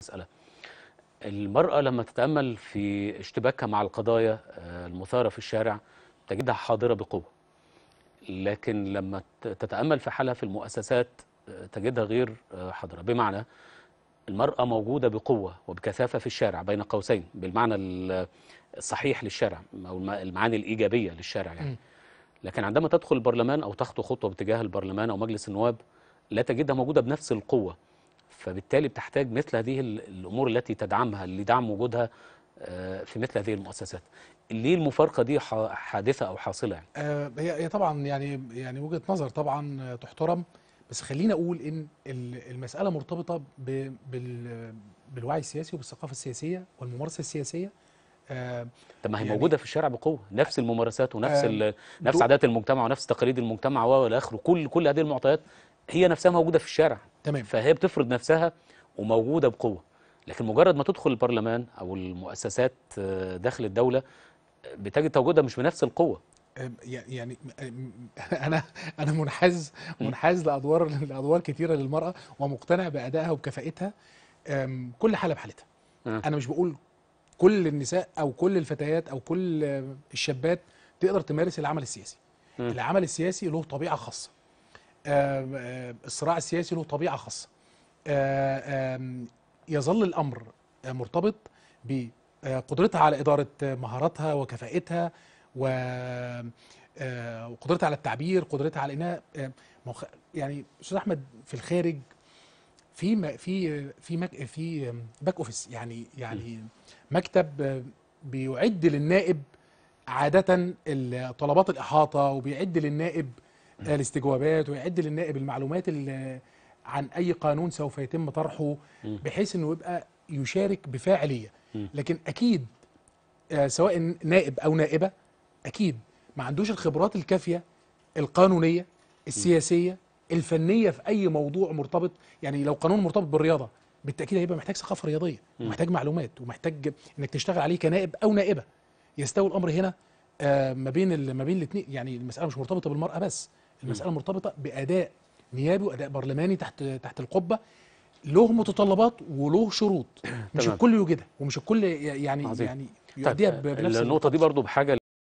المسألة المرأة لما تتأمل في اشتباكها مع القضايا آه، المثارة في الشارع تجدها حاضرة بقوة لكن لما تتأمل في حالها في المؤسسات آه، تجدها غير آه، حاضرة بمعنى المرأة موجودة بقوة وبكثافة في الشارع بين قوسين بالمعنى الصحيح للشارع أو المعاني الإيجابية للشارع يعني لكن عندما تدخل البرلمان أو تخطو خطوة باتجاه البرلمان أو مجلس النواب لا تجدها موجودة بنفس القوة فبالتالي بتحتاج مثل هذه الامور التي تدعمها لدعم وجودها آه، في مثل هذه المؤسسات ليه المفارقه دي حادثه او حاصله يعني آه، هي طبعا يعني يعني وجهه نظر طبعا تحترم بس خلينا اقول ان المساله مرتبطه بالوعي السياسي وبالثقافه السياسيه والممارسه السياسيه آه، طب ما هي يعني موجوده في الشارع بقوه نفس الممارسات ونفس نفس عادات المجتمع ونفس تقاليد المجتمع والى اخره كل كل هذه المعطيات هي نفسها موجوده في الشارع تمام فهي بتفرض نفسها وموجوده بقوه لكن مجرد ما تدخل البرلمان او المؤسسات آه، داخل الدوله بتجد تواجدها مش بنفس القوه يعني انا انا منحاز منحاز لادوار لادوار كثيره للمراه ومقتنع بادائها وبكفائتها كل حاله بحالتها آه. انا مش بقول كل النساء او كل الفتيات او كل الشابات تقدر تمارس العمل السياسي العمل السياسي له طبيعه خاصه الصراع السياسي له طبيعه خاصه يظل الامر مرتبط بقدرتها على اداره مهاراتها وكفاءتها وقدرتها على التعبير قدرتها على انها يعني استاذ احمد في الخارج في في في في باك اوفيس يعني يعني مكتب بيعد للنائب عاده طلبات الاحاطه وبيعد للنائب الاستجوابات ويعد للنائب المعلومات اللي عن اي قانون سوف يتم طرحه بحيث انه يبقى يشارك بفاعليه لكن اكيد آه، سواء نائب او نائبه اكيد ما عندوش الخبرات الكافيه القانونيه السياسيه الفنيه في اي موضوع مرتبط يعني لو قانون مرتبط بالرياضه بالتاكيد هيبقى محتاج ثقافه رياضيه ومحتاج معلومات ومحتاج انك تشتغل عليه كنائب او نائبه يستوي الامر هنا آه، ما بين ما بين الاثنين يعني المساله مش مرتبطه بالمراه بس المساله مرتبطه باداء نيابي واداء برلماني تحت تحت القبه له متطلبات وله شروط مش الكل يوجدها ومش الكل يعني عزيز. يعني طيب، يؤديها بنفس النقطه دي برضو بحاجه